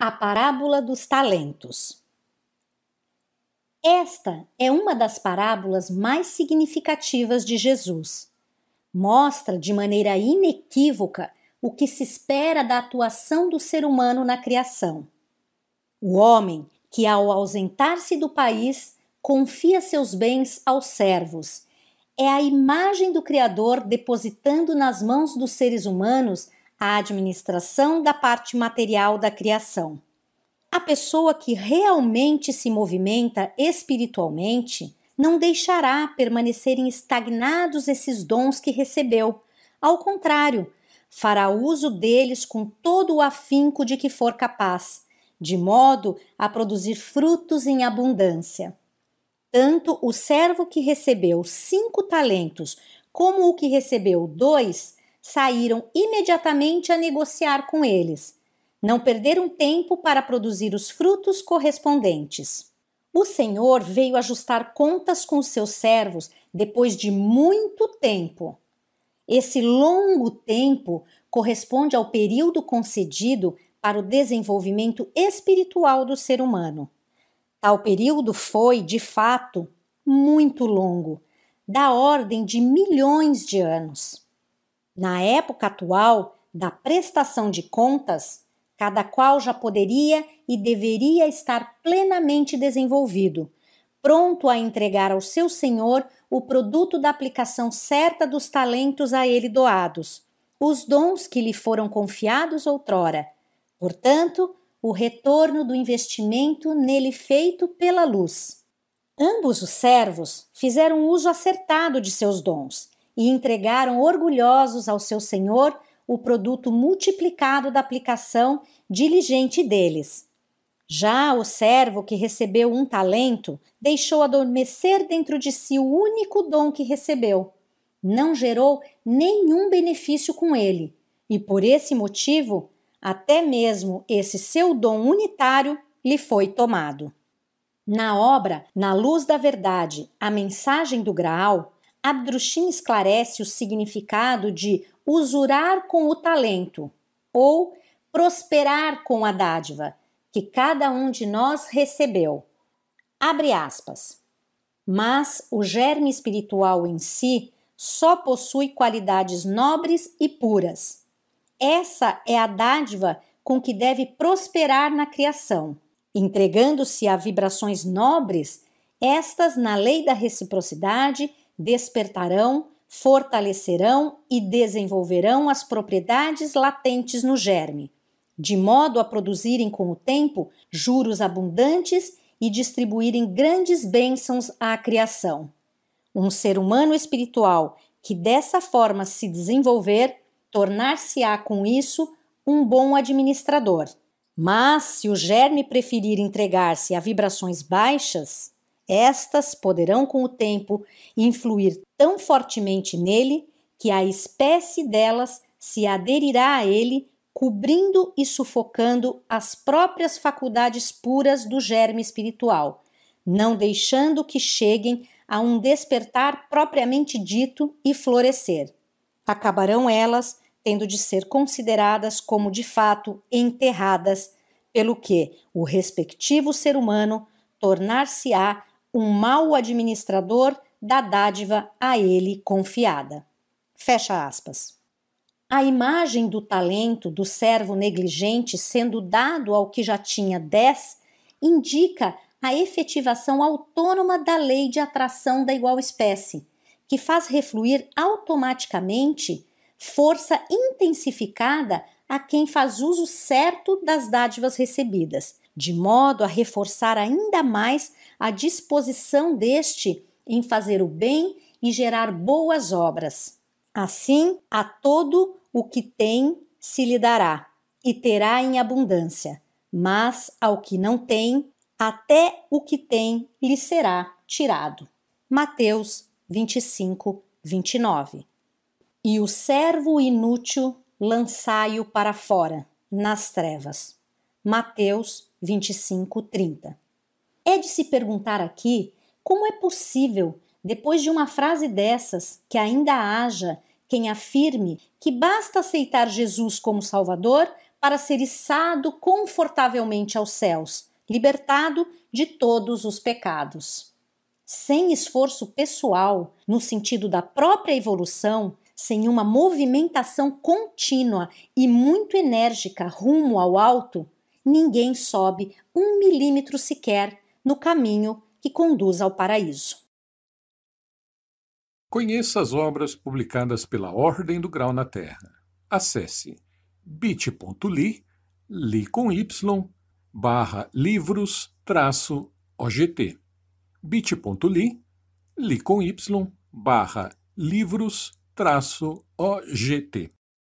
A parábola dos talentos. Esta é uma das parábolas mais significativas de Jesus. Mostra de maneira inequívoca o que se espera da atuação do ser humano na criação. O homem que, ao ausentar-se do país, confia seus bens aos servos. É a imagem do Criador depositando nas mãos dos seres humanos a administração da parte material da criação. A pessoa que realmente se movimenta espiritualmente não deixará permanecerem estagnados esses dons que recebeu. Ao contrário, fará uso deles com todo o afinco de que for capaz, de modo a produzir frutos em abundância. Tanto o servo que recebeu cinco talentos como o que recebeu dois saíram imediatamente a negociar com eles. Não perderam tempo para produzir os frutos correspondentes. O Senhor veio ajustar contas com seus servos depois de muito tempo. Esse longo tempo corresponde ao período concedido para o desenvolvimento espiritual do ser humano. Tal período foi, de fato, muito longo, da ordem de milhões de anos. Na época atual da prestação de contas, cada qual já poderia e deveria estar plenamente desenvolvido, pronto a entregar ao seu senhor o produto da aplicação certa dos talentos a ele doados, os dons que lhe foram confiados outrora. Portanto, o retorno do investimento nele feito pela luz. Ambos os servos fizeram uso acertado de seus dons e entregaram orgulhosos ao seu senhor o produto multiplicado da aplicação diligente deles. Já o servo que recebeu um talento deixou adormecer dentro de si o único dom que recebeu. Não gerou nenhum benefício com ele, e por esse motivo, até mesmo esse seu dom unitário lhe foi tomado. Na obra, na luz da verdade, a mensagem do Graal, Abdrushim esclarece o significado de usurar com o talento ou prosperar com a dádiva que cada um de nós recebeu. Abre aspas. Mas o germe espiritual em si só possui qualidades nobres e puras. Essa é a dádiva com que deve prosperar na criação. Entregando-se a vibrações nobres, estas, na lei da reciprocidade, despertarão, fortalecerão e desenvolverão as propriedades latentes no germe, de modo a produzirem com o tempo juros abundantes e distribuírem grandes bênçãos à criação. Um ser humano espiritual que dessa forma se desenvolver, tornar-se-á com isso um bom administrador. Mas se o germe preferir entregar-se a vibrações baixas, estas poderão, com o tempo, influir tão fortemente nele que a espécie delas se aderirá a ele, cobrindo e sufocando as próprias faculdades puras do germe espiritual, não deixando que cheguem a um despertar propriamente dito e florescer. Acabarão elas tendo de ser consideradas como de fato enterradas, pelo que o respectivo ser humano tornar-se-á um mau administrador da dádiva a ele confiada. Fecha aspas. A imagem do talento do servo negligente sendo dado ao que já tinha dez indica a efetivação autônoma da lei de atração da igual espécie, que faz refluir automaticamente força intensificada a quem faz uso certo das dádivas recebidas, de modo a reforçar ainda mais a disposição deste em fazer o bem e gerar boas obras. Assim, a todo o que tem se lhe dará, e terá em abundância, mas ao que não tem, até o que tem lhe será tirado. Mateus 25, 29. E o servo inútil lançai-o para fora, nas trevas. Mateus 25, 30. É de se perguntar aqui como é possível, depois de uma frase dessas, que ainda haja quem afirme que basta aceitar Jesus como Salvador para ser içado confortavelmente aos céus, libertado de todos os pecados. Sem esforço pessoal, no sentido da própria evolução, sem uma movimentação contínua e muito enérgica rumo ao alto, ninguém sobe um milímetro sequer no caminho que conduz ao paraíso. Conheça as obras publicadas pela Ordem do Grau na Terra. Acesse bit.ly, li com y, barra livros, traço, OGT. bit.ly, li com y, barra livros, traço, OGT.